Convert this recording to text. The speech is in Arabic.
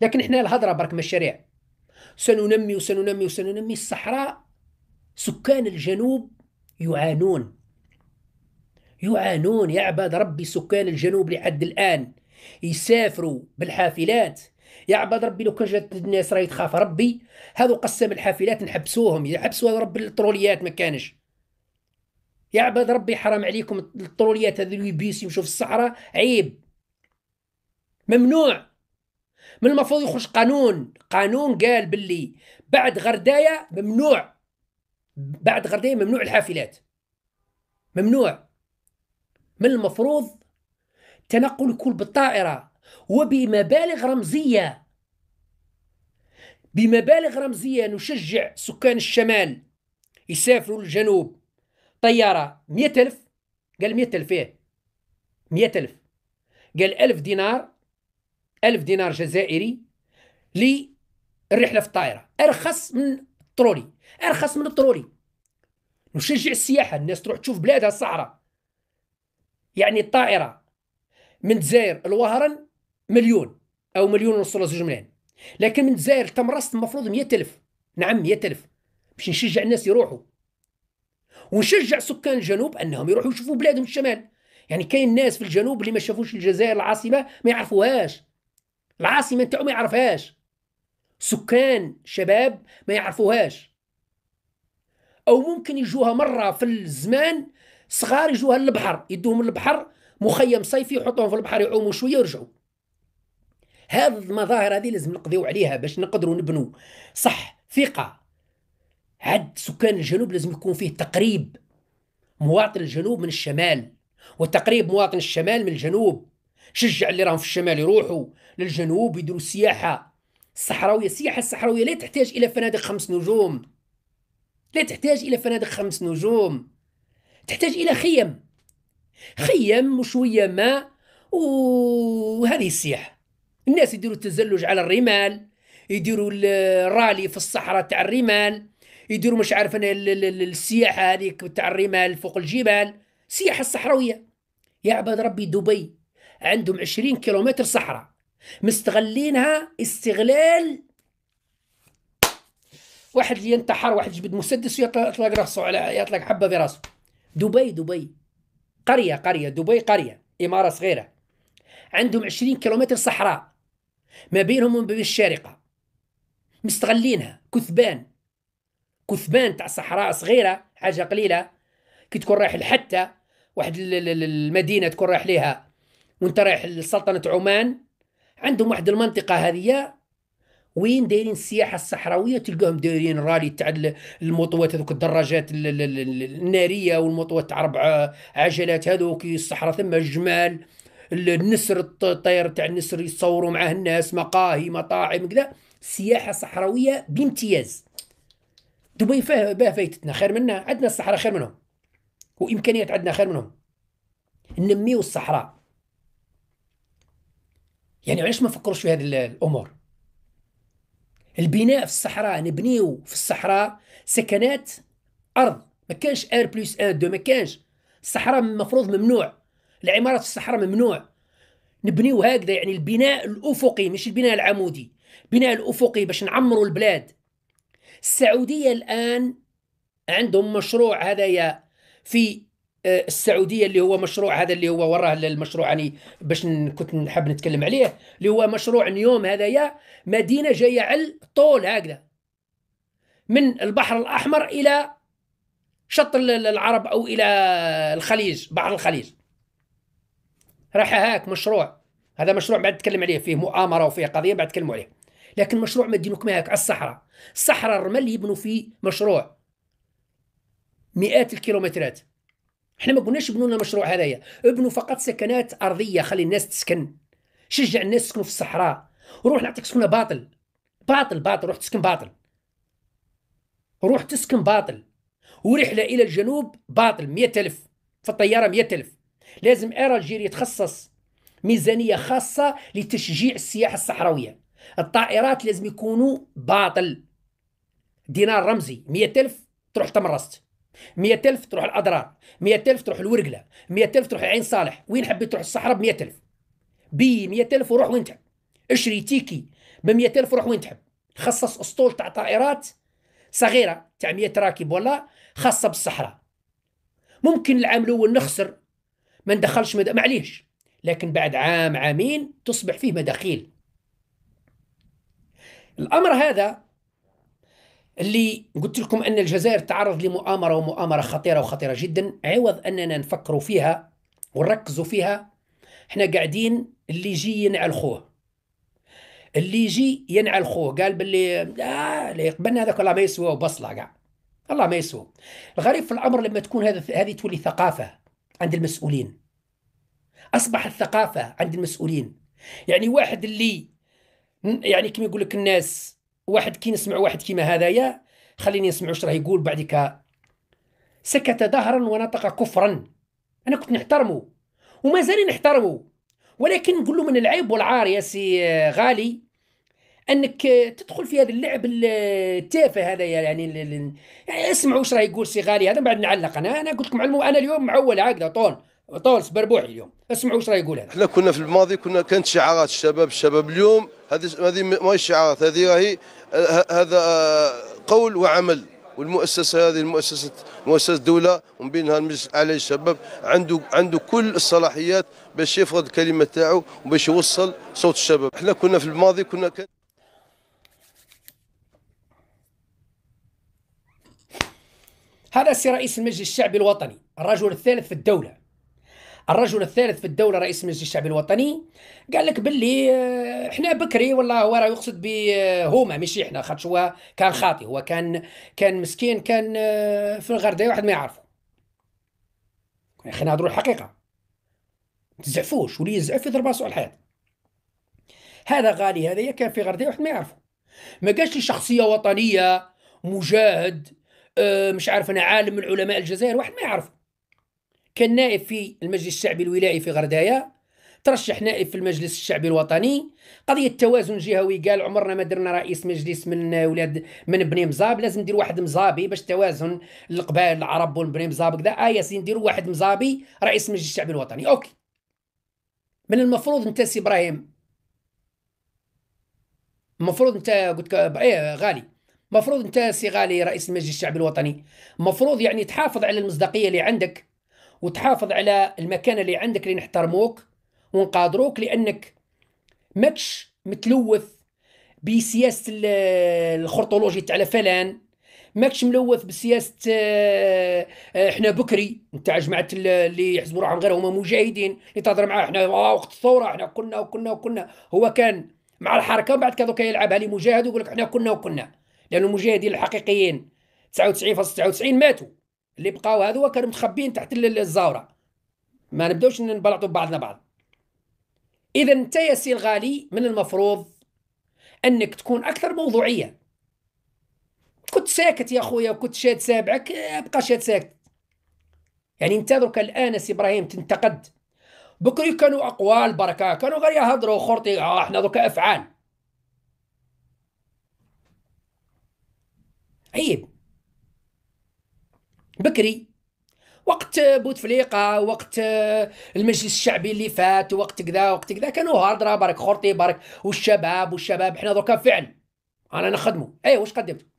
لكن احنا الهضره برك مشاريع سننمي وسننمي وسننمي الصحراء سكان الجنوب يعانون يعانون يا عباد ربي سكان الجنوب لحد الان يسافروا بالحافلات يا عباد ربي لو كان جات الناس راهي تخاف ربي هذو قسم الحافلات نحبسوهم يحبسوا ربي البتروليات ما كانش يا عباد ربي حرام عليكم التروليات هذو اللي يبيس يمشوا في الصحراء عيب ممنوع من المفروض يخرج قانون قانون قال باللي بعد غردايا ممنوع بعد غردايا ممنوع الحافلات ممنوع من المفروض تنقل كل بالطائره وبمبالغ رمزيه بمبالغ رمزيه نشجع سكان الشمال يسافروا للجنوب طياره مئة ألف قال مئة ألف ايه مئة ألف قال ألف دينار ألف دينار جزائري للرحلة في الطائرة أرخص من الترولي أرخص من الترولي نشجع السياحة الناس تروح تشوف بلادها الصحراء يعني الطائرة من دزاير الوهرن مليون أو مليون ونص ولا زوج ملايين لكن من دزاير تمرست المفروض مئة ألف نعم مئة ألف باش نشجع الناس يروحوا ونشجع سكان الجنوب أنهم يروحوا يشوفوا بلادهم الشمال يعني كاين ناس في الجنوب اللي ما شافوش الجزائر العاصمه ما يعرفوهاش العاصمة انت ما يعرفهاش سكان شباب ما يعرفوهاش او ممكن يجوها مرة في الزمان صغار يجوها للبحر يدوهم للبحر مخيم صيفي يحطوهم في البحر يعوموا شوية ويرجعوا هذه المظاهر هذه لازم نقضيو عليها باش نقدروا نبنوا صح ثقة عد سكان الجنوب لازم يكون فيه تقريب مواطن الجنوب من الشمال وتقريب مواطن الشمال من الجنوب شجع اللي راهم في الشمال يروحوا للجنوب يديروا سياحه الصحراويه السياحه الصحراويه لا تحتاج الى فنادق خمس نجوم لا تحتاج الى فنادق خمس نجوم تحتاج الى خيم خيم وشويه ماء وهذه السياحه الناس يديروا التزلج على الرمال يديروا الرالي في الصحراء تاع الرمال يديروا مش عارف انا السياحه هذيك تاع الرمال فوق الجبال سياحه الصحراويه يا عباد ربي دبي عندهم 20 كيلومتر صحراء مستغلينها استغلال واحد اللي ينتحر واحد يجبد مسدس ويطلق راسه على يطلق حبه في راسه دبي دبي قريه قريه دبي قريه اماره صغيره عندهم 20 كيلومتر صحراء ما بينهم وما بين الشارقه مستغلينها كثبان كثبان تاع صحراء صغيره حاجه قليله كي تكون رايح لحتى واحد المدينه تكون رايح ليها وانت رايح لسلطنة عمان عندهم واحد المنطقة هذه وين دايرين السياحة الصحراوية تلقاهم دايرين رالي تاع الموطوات هذوك الدراجات النارية والموطوات تاع أربع عجلات هذوك الصحراء ثم الجمال النسر الطير تاع النسر يتصوروا معاه الناس مقاهي مطاعم كذا سياحة صحراوية بامتياز دبي فيها فايتتنا خير منا عندنا الصحراء خير منهم وامكانيات عندنا خير منهم نميو الصحراء يعني علاش ما نفكروش في هذه الامور البناء في الصحراء نبنيو في الصحراء سكنات ارض ما كانش ار بلس ان دو ما كانش الصحراء المفروض ممنوع العمارات في الصحراء ممنوع نبنيو هكذا يعني البناء الافقي مش البناء العمودي البناء الافقي باش نعمروا البلاد السعوديه الان عندهم مشروع هذايا في السعوديه اللي هو مشروع هذا اللي هو وراه المشروع يعني باش كنت نحب نتكلم عليه اللي هو مشروع نيوم هذايا مدينه جايه على الطول هكذا من البحر الاحمر الى شط العرب او الى الخليج بحر الخليج راح هاك مشروع هذا مشروع بعد نتكلم عليه فيه مؤامره وفيه قضيه بعد تكلموا عليه لكن مشروع ما دينوك هاك على الصحراء الصحراء الرمل يبنوا فيه مشروع مئات الكيلومترات احنا ما قلناش بنوا لنا المشروع هذايا ابنوا فقط سكنات ارضيه خلي الناس تسكن شجع الناس تسكنوا في الصحراء روح نعطيك سكنه باطل باطل باطل روح تسكن باطل روح تسكن باطل ورحله الى الجنوب باطل 100000 في الطياره 100000 لازم اير الجيري يتخصص ميزانيه خاصه لتشجيع السياحه الصحراويه الطائرات لازم يكونوا باطل دينار رمزي 100000 تروح تمرست 100000 تروح الاضرار 100000 تروح الورقله 100000 تروح العين صالح وين حبيت تروح الصحراء ب 100000 بي 100000 وروح وين تحب اشري تيكي ب 100000 وروح وين تحب خصص اسطول تاع طائرات صغيره تاع 100 راكب ولا خاصه بالصحراء ممكن العام الاول نخسر ما ندخلش مد... معليش لكن بعد عام عامين تصبح فيه مداخيل الامر هذا اللي قلت لكم ان الجزائر تعرض لمؤامره ومؤامره خطيره وخطيره جدا عوض اننا نفكروا فيها ونركزوا فيها احنا قاعدين اللي يجي ينعل خوه اللي يجي ينعل خوه قال باللي لا آه قبلنا هذاك الله ما يسوى وبصله كاع الله ما يسوى الغريب في الامر لما تكون هذا هذه تولي ثقافه عند المسؤولين اصبح الثقافه عند المسؤولين يعني واحد اللي يعني كما يقول لك الناس واحد كي نسمع واحد كيما هذايا خليني نسمع واش راه يقول بعدك سكت دهرا ونطق كفرا انا كنت نحترمه ومازال نحترمه ولكن نقول له من العيب والعار يا سي غالي انك تدخل في هذا اللعب التافه هذا يعني يعني اسمعوا واش راه يقول سي غالي هذا من بعد نعلق انا انا قلت لكم علموا انا اليوم معول هكذا طون طولس بربوعي اليوم اسمعوا واش راه يقول هذا احنا كنا في الماضي كنا كانت شعارات الشباب الشباب اليوم هذه هذه ماهيش شعارات هذه راهي آه، هذا آه، قول وعمل والمؤسسه هذه المؤسسه مؤسسه الدوله ومن بينها المجلس الاعلى للشباب عنده عنده كل الصلاحيات باش يفرض الكلمه تاعو وباش يوصل صوت الشباب احنا كنا في الماضي كنا كان هذا السي رئيس المجلس الشعبي الوطني الرجل الثالث في الدوله الرجل الثالث في الدوله رئيس مجلس الشعب الوطني قال لك باللي آه، احنا بكري والله هو راه يقصد بهما آه، ماشي احنا خاطر هو كان خاطي هو كان كان مسكين كان آه، في الغرداء واحد ما يعرفه يا اخي نهضروا الحقيقه ما تزعفوش واللي يزعف يضرب راسو على الحيط هذا غالي هذايا كان في غرديه واحد ما يعرفه ما قالش لي شخصيه وطنيه مجاهد مش عارف انا عالم من علماء الجزائر واحد ما يعرفه كان نائب في المجلس الشعبي الولائي في غردايا ترشح نائب في المجلس الشعبي الوطني قضية التوازن الجهوي قال عمرنا ما درنا رئيس مجلس من ولاد من بني مزاب لازم ندير واحد مزابي باش توازن القبائل العرب والبني مزاب كذا اه ياسين نديروا واحد مزابي رئيس مجلس الشعبي الوطني اوكي من المفروض انت سي ابراهيم المفروض انت قلت ايه غالي المفروض انت سي غالي رئيس المجلس الشعبي الوطني المفروض يعني تحافظ على المصداقيه اللي عندك وتحافظ على المكانة اللي عندك اللي نحترموك ونقادروك لأنك ماكش متلوث بسياسة الخرطولوجي تاع فلان ماكش ملوث بسياسه احنا آه، بكري نتاع جماعه اللي يحسبوا روحهم غير هما مجاهدين اللي تهضر معاه احنا آه، وقت الثوره احنا كنا وكنا وكنا هو كان مع الحركه بعد كذا يلعبها لمجاهد ويقول لك احنا كنا وكنا لان المجاهدين الحقيقيين 99.99 .99 ماتوا اللي بقاو هذو كانوا متخبيين تحت الزاوره ما نبداوش نبلطوا بعضنا بعض اذا انت يا سي الغالي من المفروض انك تكون اكثر موضوعيه كنت ساكت يا خويا وكنت شاد سابعك ابقى آه، شاد ساكت يعني انت درك الان سي ابراهيم تنتقد بكري كانوا اقوال بركه كانوا غير يهضروا خرطي اه احنا درك افعال عيب بكري وقت بوتفليقه وقت المجلس الشعبي اللي فات وقت كذا وقت كذا كانوا هاردرا برك خرطي برك والشباب والشباب حنا دركا فعل انا نخدمه اي واش قدمت